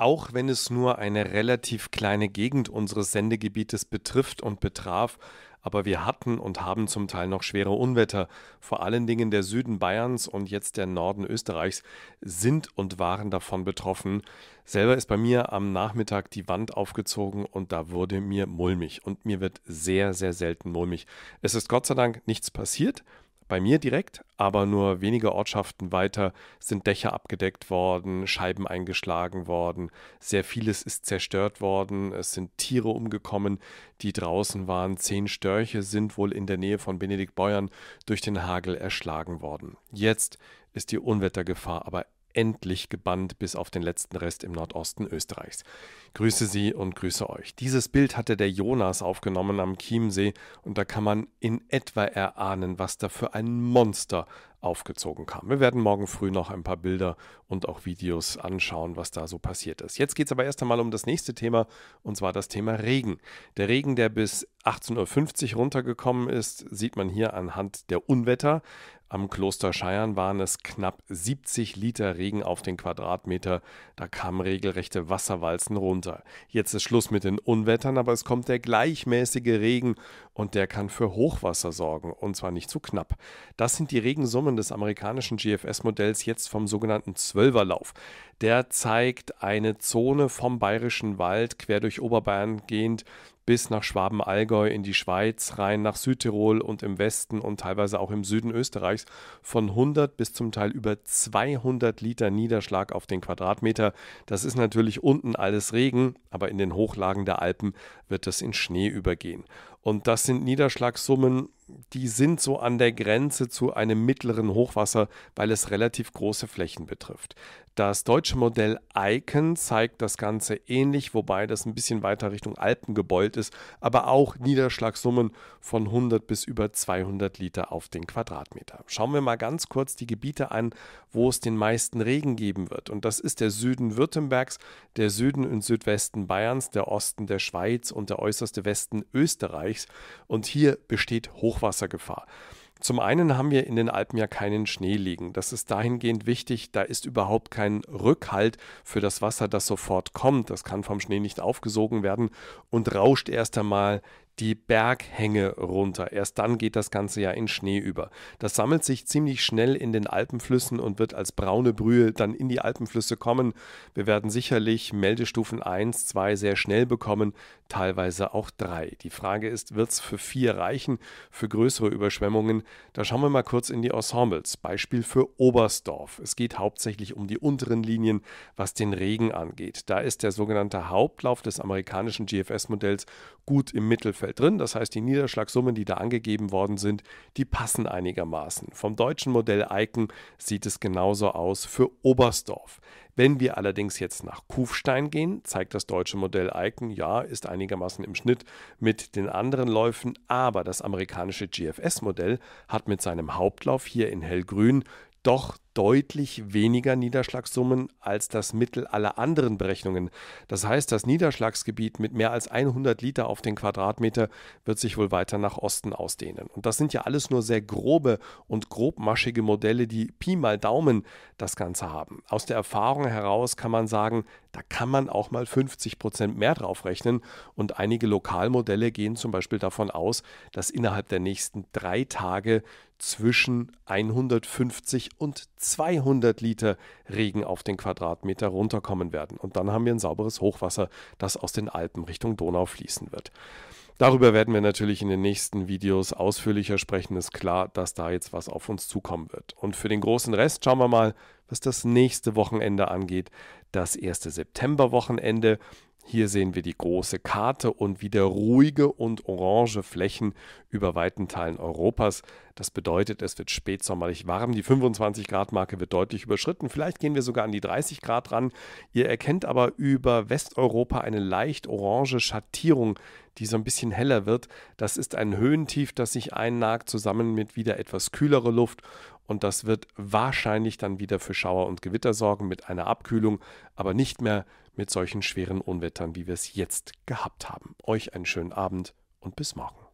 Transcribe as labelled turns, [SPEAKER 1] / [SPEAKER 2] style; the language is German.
[SPEAKER 1] auch wenn es nur eine relativ kleine Gegend unseres Sendegebietes betrifft und betraf, aber wir hatten und haben zum Teil noch schwere Unwetter. Vor allen Dingen der Süden Bayerns und jetzt der Norden Österreichs sind und waren davon betroffen. Selber ist bei mir am Nachmittag die Wand aufgezogen und da wurde mir mulmig und mir wird sehr, sehr selten mulmig. Es ist Gott sei Dank nichts passiert. Bei mir direkt, aber nur wenige Ortschaften weiter sind Dächer abgedeckt worden, Scheiben eingeschlagen worden, sehr vieles ist zerstört worden, es sind Tiere umgekommen, die draußen waren. Zehn Störche sind wohl in der Nähe von Benedikt Benediktbeuern durch den Hagel erschlagen worden. Jetzt ist die Unwettergefahr aber endlich gebannt bis auf den letzten Rest im Nordosten Österreichs. Grüße Sie und grüße euch. Dieses Bild hatte der Jonas aufgenommen am Chiemsee und da kann man in etwa erahnen, was da für ein Monster aufgezogen kam. Wir werden morgen früh noch ein paar Bilder und auch Videos anschauen, was da so passiert ist. Jetzt geht es aber erst einmal um das nächste Thema und zwar das Thema Regen. Der Regen, der bis 18.50 Uhr runtergekommen ist, sieht man hier anhand der Unwetter. Am Kloster Scheiern waren es knapp 70 Liter Regen auf den Quadratmeter. Da kamen regelrechte Wasserwalzen runter. Jetzt ist Schluss mit den Unwettern, aber es kommt der gleichmäßige Regen und der kann für Hochwasser sorgen und zwar nicht zu knapp. Das sind die Regensummen des amerikanischen GFS-Modells jetzt vom sogenannten Zwölferlauf. Der zeigt eine Zone vom Bayerischen Wald quer durch Oberbayern gehend bis nach Schwaben-Allgäu in die Schweiz rein, nach Südtirol und im Westen und teilweise auch im Süden Österreichs von 100 bis zum Teil über 200 Liter Niederschlag auf den Quadratmeter. Das ist natürlich unten alles Regen, aber in den Hochlagen der Alpen wird das in Schnee übergehen. Und das sind Niederschlagssummen, die sind so an der Grenze zu einem mittleren Hochwasser, weil es relativ große Flächen betrifft. Das deutsche Modell Icon zeigt das Ganze ähnlich, wobei das ein bisschen weiter Richtung Alpen gebeult ist, aber auch Niederschlagssummen von 100 bis über 200 Liter auf den Quadratmeter. Schauen wir mal ganz kurz die Gebiete an, wo es den meisten Regen geben wird. Und das ist der Süden Württembergs, der Süden und Südwesten Bayerns, der Osten der Schweiz und der äußerste Westen Österreichs. Österreichs und hier besteht Hochwassergefahr. Zum einen haben wir in den Alpen ja keinen Schnee liegen. Das ist dahingehend wichtig, da ist überhaupt kein Rückhalt für das Wasser, das sofort kommt. Das kann vom Schnee nicht aufgesogen werden und rauscht erst einmal die Berghänge runter. Erst dann geht das Ganze ja in Schnee über. Das sammelt sich ziemlich schnell in den Alpenflüssen und wird als braune Brühe dann in die Alpenflüsse kommen. Wir werden sicherlich Meldestufen 1, 2 sehr schnell bekommen, teilweise auch 3. Die Frage ist, wird es für 4 reichen, für größere Überschwemmungen? Da schauen wir mal kurz in die Ensembles. Beispiel für Oberstdorf. Es geht hauptsächlich um die unteren Linien, was den Regen angeht. Da ist der sogenannte Hauptlauf des amerikanischen GFS-Modells gut im Mittelfeld. Preisfeld drin. Das heißt, die Niederschlagssummen, die da angegeben worden sind, die passen einigermaßen. Vom deutschen Modell Icon sieht es genauso aus für Oberstdorf. Wenn wir allerdings jetzt nach Kufstein gehen, zeigt das deutsche Modell Icon, ja, ist einigermaßen im Schnitt mit den anderen Läufen, aber das amerikanische GFS-Modell hat mit seinem Hauptlauf hier in Hellgrün doch deutlich weniger Niederschlagssummen als das Mittel aller anderen Berechnungen. Das heißt, das Niederschlagsgebiet mit mehr als 100 Liter auf den Quadratmeter wird sich wohl weiter nach Osten ausdehnen. Und das sind ja alles nur sehr grobe und grobmaschige Modelle, die Pi mal Daumen das Ganze haben. Aus der Erfahrung heraus kann man sagen, da kann man auch mal 50 Prozent mehr drauf rechnen. Und einige Lokalmodelle gehen zum Beispiel davon aus, dass innerhalb der nächsten drei Tage zwischen 150 und 200 Liter Regen auf den Quadratmeter runterkommen werden. Und dann haben wir ein sauberes Hochwasser, das aus den Alpen Richtung Donau fließen wird. Darüber werden wir natürlich in den nächsten Videos ausführlicher sprechen. Es Ist klar, dass da jetzt was auf uns zukommen wird. Und für den großen Rest schauen wir mal, was das nächste Wochenende angeht. Das erste Septemberwochenende hier sehen wir die große Karte und wieder ruhige und orange Flächen über weiten Teilen Europas. Das bedeutet, es wird spätsommerlich warm. Die 25 Grad Marke wird deutlich überschritten. Vielleicht gehen wir sogar an die 30 Grad ran. Ihr erkennt aber über Westeuropa eine leicht orange Schattierung, die so ein bisschen heller wird. Das ist ein Höhentief, das sich einnagt, zusammen mit wieder etwas kühlere Luft. Und das wird wahrscheinlich dann wieder für Schauer und Gewitter sorgen mit einer Abkühlung, aber nicht mehr mit solchen schweren Unwettern, wie wir es jetzt gehabt haben. Euch einen schönen Abend und bis morgen.